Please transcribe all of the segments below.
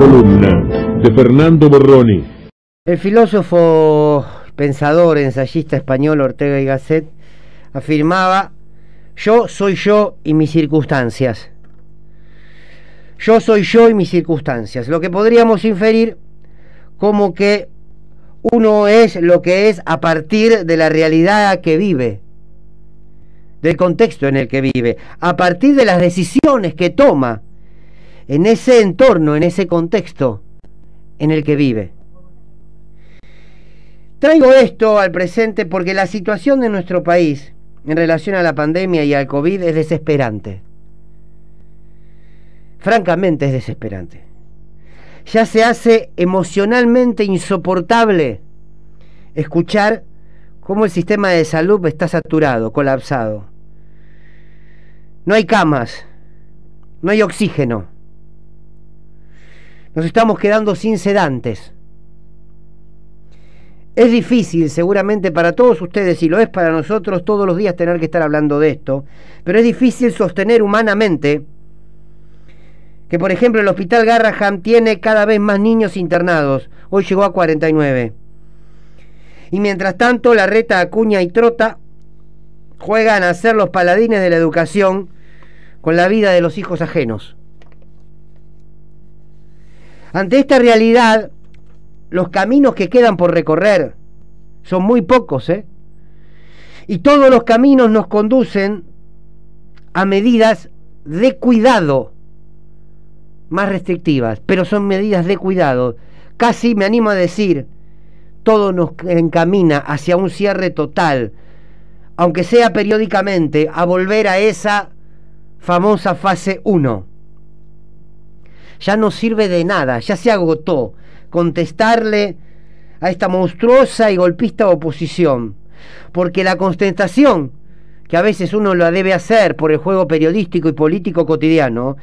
columna de Fernando Borroni. El filósofo, pensador, ensayista español Ortega y Gasset afirmaba, yo soy yo y mis circunstancias. Yo soy yo y mis circunstancias. Lo que podríamos inferir como que uno es lo que es a partir de la realidad que vive, del contexto en el que vive, a partir de las decisiones que toma en ese entorno, en ese contexto en el que vive. Traigo esto al presente porque la situación de nuestro país en relación a la pandemia y al COVID es desesperante. Francamente es desesperante. Ya se hace emocionalmente insoportable escuchar cómo el sistema de salud está saturado, colapsado. No hay camas, no hay oxígeno. Nos estamos quedando sin sedantes. Es difícil seguramente para todos ustedes y lo es para nosotros todos los días tener que estar hablando de esto, pero es difícil sostener humanamente que por ejemplo el Hospital Garraham tiene cada vez más niños internados, hoy llegó a 49. Y mientras tanto la reta Acuña y Trota juegan a ser los paladines de la educación con la vida de los hijos ajenos. Ante esta realidad, los caminos que quedan por recorrer son muy pocos, ¿eh? Y todos los caminos nos conducen a medidas de cuidado más restrictivas, pero son medidas de cuidado. Casi me animo a decir, todo nos encamina hacia un cierre total, aunque sea periódicamente, a volver a esa famosa fase 1 ya no sirve de nada, ya se agotó contestarle a esta monstruosa y golpista oposición, porque la contestación, que a veces uno la debe hacer por el juego periodístico y político cotidiano,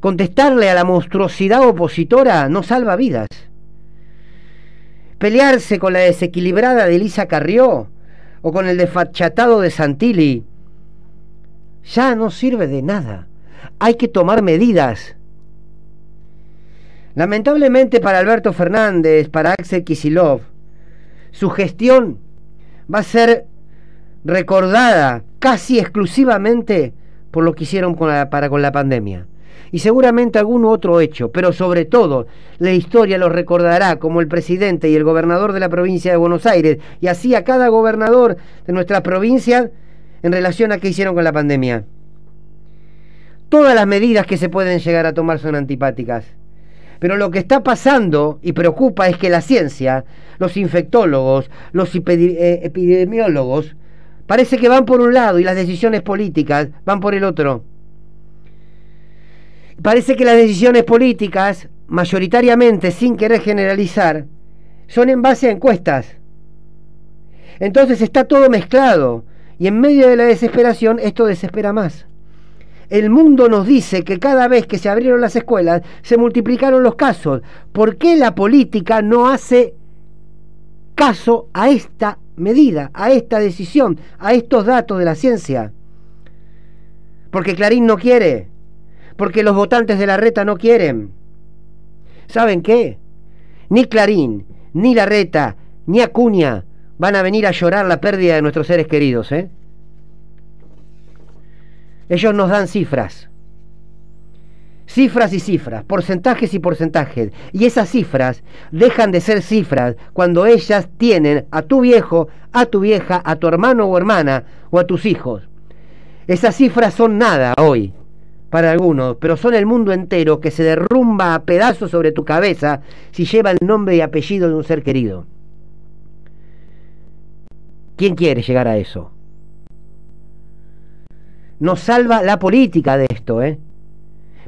contestarle a la monstruosidad opositora no salva vidas. Pelearse con la desequilibrada de Elisa Carrió o con el desfachatado de Santilli ya no sirve de nada. Hay que tomar medidas Lamentablemente para Alberto Fernández, para Axel Kisilov, su gestión va a ser recordada casi exclusivamente por lo que hicieron con la, para con la pandemia. Y seguramente algún otro hecho, pero sobre todo la historia lo recordará como el presidente y el gobernador de la provincia de Buenos Aires, y así a cada gobernador de nuestra provincia en relación a qué hicieron con la pandemia. Todas las medidas que se pueden llegar a tomar son antipáticas. Pero lo que está pasando y preocupa es que la ciencia, los infectólogos, los eh, epidemiólogos, parece que van por un lado y las decisiones políticas van por el otro. Parece que las decisiones políticas, mayoritariamente, sin querer generalizar, son en base a encuestas. Entonces está todo mezclado y en medio de la desesperación esto desespera más. El mundo nos dice que cada vez que se abrieron las escuelas se multiplicaron los casos. ¿Por qué la política no hace caso a esta medida, a esta decisión, a estos datos de la ciencia? Porque Clarín no quiere, porque los votantes de la reta no quieren. ¿Saben qué? Ni Clarín, ni la reta, ni Acuña van a venir a llorar la pérdida de nuestros seres queridos, ¿eh? Ellos nos dan cifras. Cifras y cifras, porcentajes y porcentajes. Y esas cifras dejan de ser cifras cuando ellas tienen a tu viejo, a tu vieja, a tu hermano o hermana o a tus hijos. Esas cifras son nada hoy para algunos, pero son el mundo entero que se derrumba a pedazos sobre tu cabeza si lleva el nombre y apellido de un ser querido. ¿Quién quiere llegar a eso? Nos salva la política de esto, ¿eh?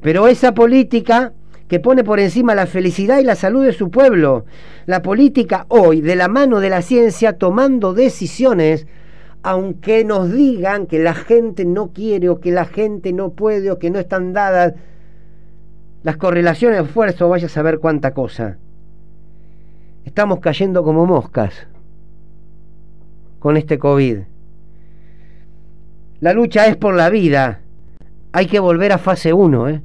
Pero esa política que pone por encima la felicidad y la salud de su pueblo. La política hoy, de la mano de la ciencia, tomando decisiones, aunque nos digan que la gente no quiere o que la gente no puede o que no están dadas las correlaciones de esfuerzo, vaya a saber cuánta cosa. Estamos cayendo como moscas con este COVID. La lucha es por la vida. Hay que volver a fase 1, ¿eh?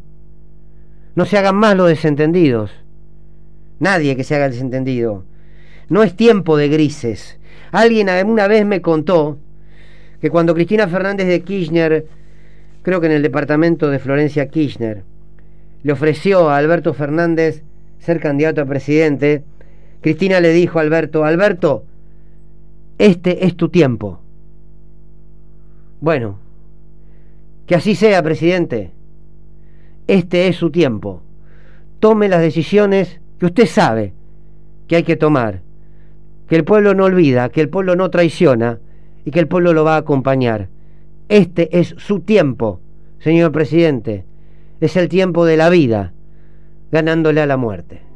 No se hagan más los desentendidos. Nadie que se haga desentendido. No es tiempo de grises. Alguien alguna vez me contó que cuando Cristina Fernández de Kirchner, creo que en el departamento de Florencia Kirchner, le ofreció a Alberto Fernández ser candidato a presidente, Cristina le dijo a Alberto, Alberto, este es tu tiempo. Bueno, que así sea, presidente. Este es su tiempo. Tome las decisiones que usted sabe que hay que tomar, que el pueblo no olvida, que el pueblo no traiciona y que el pueblo lo va a acompañar. Este es su tiempo, señor presidente. Es el tiempo de la vida, ganándole a la muerte.